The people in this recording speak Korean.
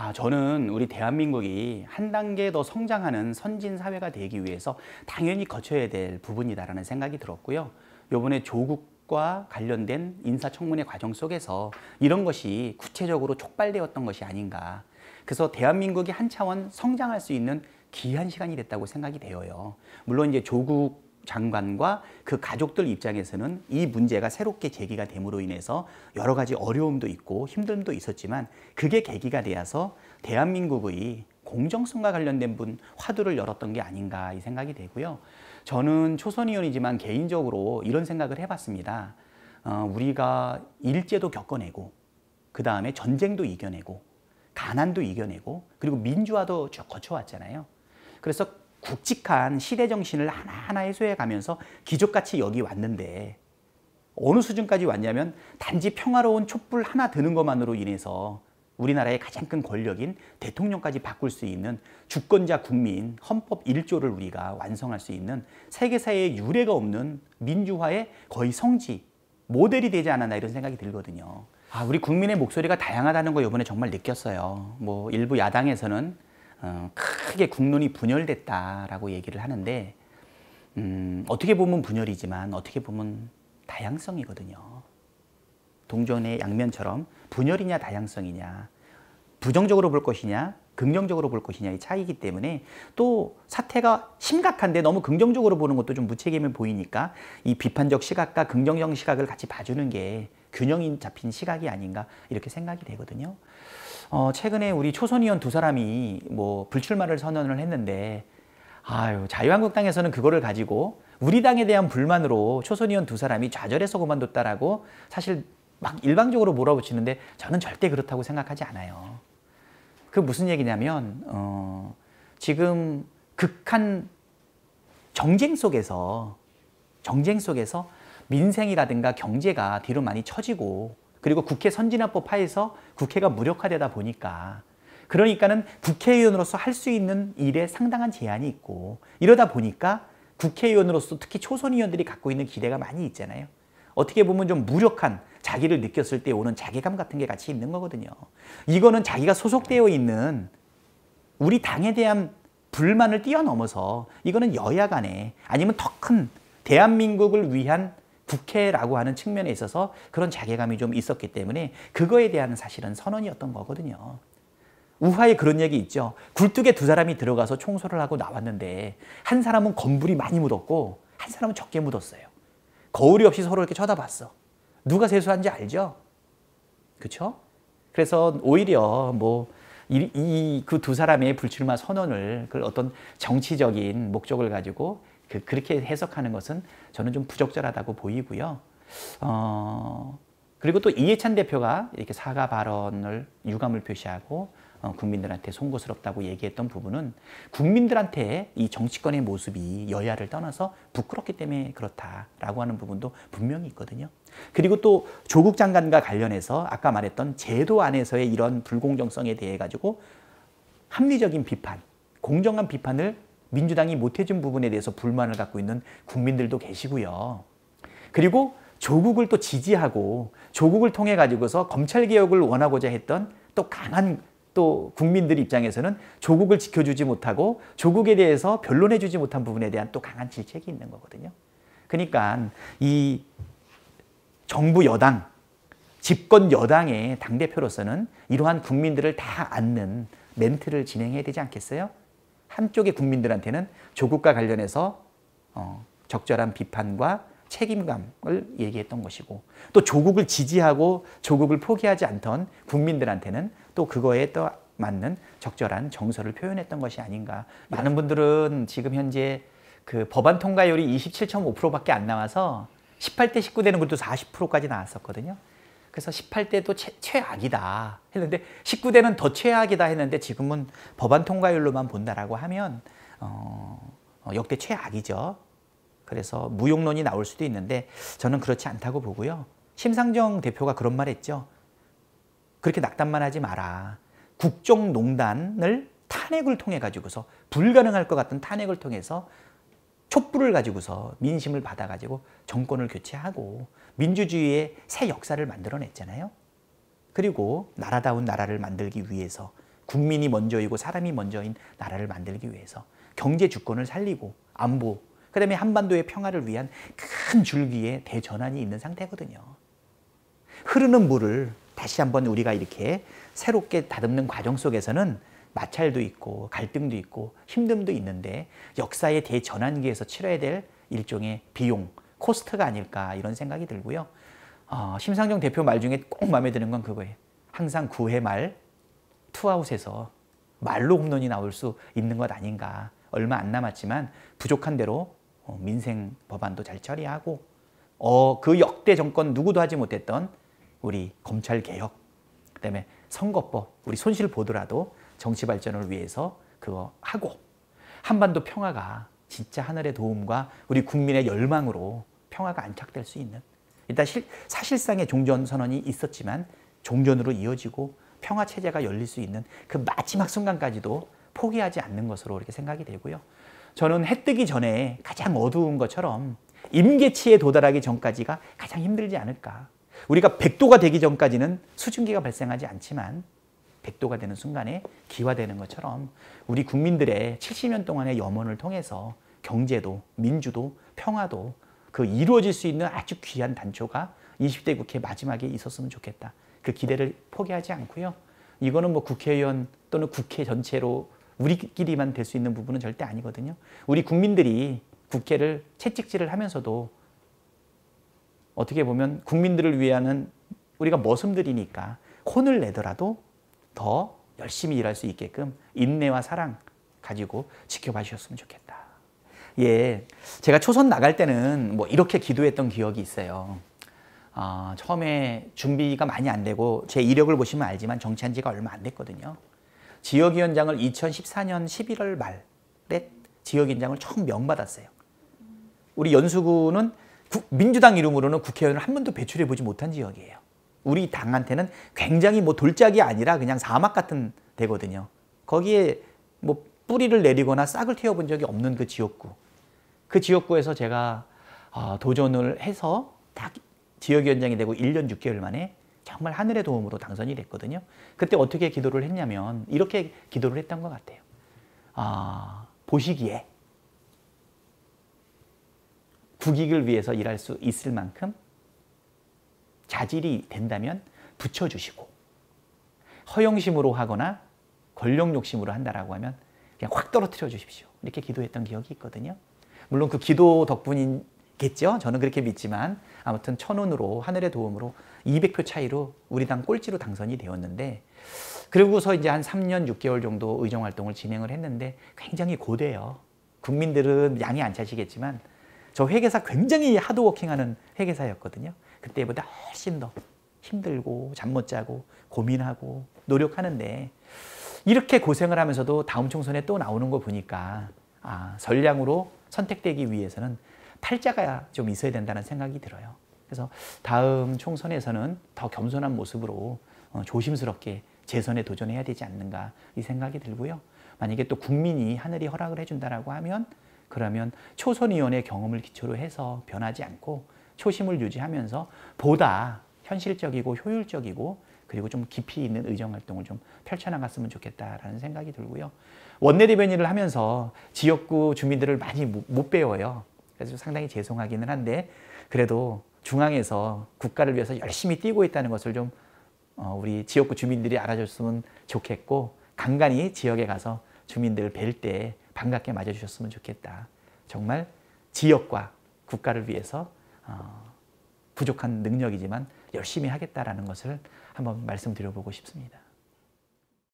아, 저는 우리 대한민국이 한 단계 더 성장하는 선진 사회가 되기 위해서 당연히 거쳐야 될 부분이다라는 생각이 들었고요. 요번에 조국과 관련된 인사청문회 과정 속에서 이런 것이 구체적으로 촉발되었던 것이 아닌가. 그래서 대한민국이 한 차원 성장할 수 있는 귀한 시간이 됐다고 생각이 되어요. 물론 이제 조국 장관과 그 가족들 입장에서는 이 문제가 새롭게 제기가 됨으로 인해서 여러 가지 어려움도 있고 힘듦도 있었지만 그게 계기가 되어서 대한민국의 공정성과 관련된 분 화두를 열었던 게 아닌가 이 생각이 되고요. 저는 초선 의원이지만 개인적으로 이런 생각을 해봤습니다. 어, 우리가 일제도 겪어내고 그 다음에 전쟁도 이겨내고 가난도 이겨내고 그리고 민주화도 쭉 거쳐왔잖아요. 그래서 굵직한 시대 정신을 하나하나 해소해 가면서 기적같이 여기 왔는데 어느 수준까지 왔냐면 단지 평화로운 촛불 하나 드는 것만으로 인해서 우리나라의 가장 큰 권력인 대통령까지 바꿀 수 있는 주권자 국민 헌법 1조를 우리가 완성할 수 있는 세계사의 유례가 없는 민주화의 거의 성지 모델이 되지 않았나 이런 생각이 들거든요. 아, 우리 국민의 목소리가 다양하다는 거 이번에 정말 느꼈어요. 뭐 일부 야당에서는 어, 크게 국론이 분열됐다라고 얘기를 하는데 음, 어떻게 보면 분열이지만 어떻게 보면 다양성이거든요. 동전의 양면처럼 분열이냐 다양성이냐 부정적으로 볼 것이냐 긍정적으로 볼 것이냐의 차이기 때문에 또 사태가 심각한데 너무 긍정적으로 보는 것도 좀 무책임해 보이니까 이 비판적 시각과 긍정적 시각을 같이 봐주는 게 균형이 잡힌 시각이 아닌가 이렇게 생각이 되거든요. 어, 최근에 우리 초선의원 두 사람이 뭐 불출마를 선언을 했는데 아유 자유한국당에서는 그거를 가지고 우리 당에 대한 불만으로 초선의원 두 사람이 좌절해서 그만뒀다라고 사실 막 일방적으로 몰아붙이는데 저는 절대 그렇다고 생각하지 않아요. 그 무슨 얘기냐면 어, 지금 극한 정쟁 속에서 정쟁 속에서 민생이라든가 경제가 뒤로 많이 처지고 그리고 국회 선진화법 하에서 국회가 무력화되다 보니까 그러니까는 국회의원으로서 할 수 있는 일에 상당한 제한이 있고 이러다 보니까 국회의원으로서 특히 초선 의원들이 갖고 있는 기대가 많이 있잖아요. 어떻게 보면 좀 무력한 자기를 느꼈을 때 오는 자괴감 같은 게 같이 있는 거거든요. 이거는 자기가 소속되어 있는 우리 당에 대한 불만을 뛰어넘어서 이거는 여야 간에 아니면 더 큰 대한민국을 위한 국회라고 하는 측면에 있어서 그런 자괴감이 좀 있었기 때문에 그거에 대한 사실은 선언이었던 거거든요. 우화에 그런 얘기 있죠. 굴뚝에 두 사람이 들어가서 청소를 하고 나왔는데 한 사람은 건불이 많이 묻었고 한 사람은 적게 묻었어요. 거울이 없이 서로 이렇게 쳐다봤어. 누가 세수한지 알죠? 그렇죠? 그래서 오히려 뭐이 그두 이, 그 사람의 불출마 선언을 그 어떤 정치적인 목적을 가지고 그, 렇게 해석하는 것은 저는 좀 부적절하다고 보이고요. 어, 그리고 또 이해찬 대표가 이렇게 사과 발언을 유감을 표시하고 어, 국민들한테 송구스럽다고 얘기했던 부분은 국민들한테 이 정치권의 모습이 여야를 떠나서 부끄럽기 때문에 그렇다라고 하는 부분도 분명히 있거든요. 그리고 또 조국 장관과 관련해서 아까 말했던 제도 안에서의 이런 불공정성에 대해 가지고 합리적인 비판, 공정한 비판을 민주당이 못해준 부분에 대해서 불만을 갖고 있는 국민들도 계시고요. 그리고 조국을 또 지지하고 조국을 통해 가지고서 검찰개혁을 원하고자 했던 또 강한 또 국민들 입장에서는 조국을 지켜주지 못하고 조국에 대해서 변론해주지 못한 부분에 대한 또 강한 질책이 있는 거거든요. 그러니까 이 정부 여당, 집권 여당의 당대표로서는 이러한 국민들을 다 안는 멘트를 진행해야 되지 않겠어요? 한쪽의 국민들한테는 조국과 관련해서 어, 적절한 비판과 책임감을 얘기했던 것이고 또 조국을 지지하고 조국을 포기하지 않던 국민들한테는 또 그거에 또 맞는 적절한 정서를 표현했던 것이 아닌가 많은 분들은 지금 현재 그 법안 통과율이 27.5%밖에 안 나와서 18대 19대는 그래도 40%까지 나왔었거든요 그래서 18대도 최, 악이다 했는데 19대는 더 최악이다 했는데 지금은 법안 통과율로만 본다라고 하면 어, 어, 역대 최악이죠. 그래서 무용론이 나올 수도 있는데 저는 그렇지 않다고 보고요. 심상정 대표가 그런 말 했죠. 그렇게 낙담만 하지 마라. 국정농단을 탄핵을 통해 가지고서 불가능할 것 같은 탄핵을 통해서 촛불을 가지고서 민심을 받아가지고 정권을 교체하고 민주주의의 새 역사를 만들어냈잖아요. 그리고 나라다운 나라를 만들기 위해서 국민이 먼저이고 사람이 먼저인 나라를 만들기 위해서 경제 주권을 살리고 안보 그 다음에 한반도의 평화를 위한 큰 줄기의 대전환이 있는 상태거든요. 흐르는 물을 다시 한번 우리가 이렇게 새롭게 다듬는 과정 속에서는 마찰도 있고 갈등도 있고 힘듦도 있는데 역사의 대전환기에서 치러야 될 일종의 비용, 코스트가 아닐까 이런 생각이 들고요. 어, 심상정 대표 말 중에 꼭 마음에 드는 건 그거예요. 항상 9회 말 투아웃에서 말로 홈런이 나올 수 있는 것 아닌가. 얼마 안 남았지만 부족한 대로 어, 민생 법안도 잘 처리하고 어, 그 역대 정권 누구도 하지 못했던 우리 검찰 개혁, 그다음에 선거법, 우리 손실 보더라도 정치 발전을 위해서 그거 하고 한반도 평화가 진짜 하늘의 도움과 우리 국민의 열망으로 평화가 안착될 수 있는 일단 실, 사실상의 종전 선언이 있었지만 종전으로 이어지고 평화 체제가 열릴 수 있는 그 마지막 순간까지도 포기하지 않는 것으로 이렇게 생각이 되고요. 저는 해 뜨기 전에 가장 어두운 것처럼 임계치에 도달하기 전까지가 가장 힘들지 않을까. 우리가 백도가 되기 전까지는 수증기가 발생하지 않지만 백도가 되는 순간에 기화되는 것처럼 우리 국민들의 70년 동안의 염원을 통해서 경제도, 민주도, 평화도 그 이루어질 수 있는 아주 귀한 단초가 20대 국회 마지막에 있었으면 좋겠다. 그 기대를 포기하지 않고요. 이거는 뭐 국회의원 또는 국회 전체로 우리끼리만 될 수 있는 부분은 절대 아니거든요. 우리 국민들이 국회를 채찍질을 하면서도 어떻게 보면 국민들을 위하는 우리가 머슴들이니까 혼을 내더라도 더 열심히 일할 수 있게끔 인내와 사랑 가지고 지켜봐 주셨으면 좋겠다. 예, 제가 초선 나갈 때는 뭐 이렇게 기도했던 기억이 있어요. 어, 처음에 준비가 많이 안 되고 제 이력을 보시면 알지만 정치한 지가 얼마 안 됐거든요. 지역위원장을 2014년 11월 말에 지역위원장을 처음 명받았어요. 우리 연수구는 국, 민주당 이름으로는 국회의원을 한 번도 배출해 보지 못한 지역이에요. 우리 당한테는 굉장히 뭐 돌짝이 아니라 그냥 사막 같은 데거든요. 거기에 뭐 뿌리를 내리거나 싹을 튀워본 적이 없는 그 지역구. 그 지역구에서 제가 어, 도전을 해서 딱 지역위원장이 되고 1년 6개월 만에 정말 하늘의 도움으로 당선이 됐거든요. 그때 어떻게 기도를 했냐면 이렇게 기도를 했던 것 같아요. 아, 보시기에 국익을 위해서 일할 수 있을 만큼 자질이 된다면 붙여주시고 허영심으로 하거나 권력 욕심으로 한다라고 하면 그냥 확 떨어뜨려 주십시오. 이렇게 기도했던 기억이 있거든요. 물론 그 기도 덕분이겠죠. 저는 그렇게 믿지만 아무튼 천 원으로 하늘의 도움으로 200표 차이로 우리 당 꼴찌로 당선이 되었는데 그리고서 이제 한 3년 6개월 정도 의정 활동을 진행을 했는데 굉장히 고돼요. 국민들은 양이 안 차시겠지만 저 회계사 굉장히 하드워킹하는 회계사였거든요. 그때보다 훨씬 더 힘들고 잠 못 자고 고민하고 노력하는데 이렇게 고생을 하면서도 다음 총선에 또 나오는 거 보니까 아, 선량으로 선택되기 위해서는 팔자가 좀 있어야 된다는 생각이 들어요. 그래서 다음 총선에서는 더 겸손한 모습으로 어, 조심스럽게 재선에 도전해야 되지 않는가 이 생각이 들고요. 만약에 또 국민이 하늘이 허락을 해준다라고 하면 그러면 초선의원의 경험을 기초로 해서 변하지 않고 초심을 유지하면서 보다 현실적이고 효율적이고 그리고 좀 깊이 있는 의정활동을 좀 펼쳐나갔으면 좋겠다라는 생각이 들고요. 원내대변인을 하면서 지역구 주민들을 많이 못 배워요. 그래서 상당히 죄송하기는 한데 그래도 중앙에서 국가를 위해서 열심히 뛰고 있다는 것을 좀 어, 우리 지역구 주민들이 알아줬으면 좋겠고 간간히 지역에 가서 주민들을 뵐 때 반갑게 맞아주셨으면 좋겠다. 정말 지역과 국가를 위해서 어, 부족한 능력이지만 열심히 하겠다라는 것을 한번 말씀드려보고 싶습니다.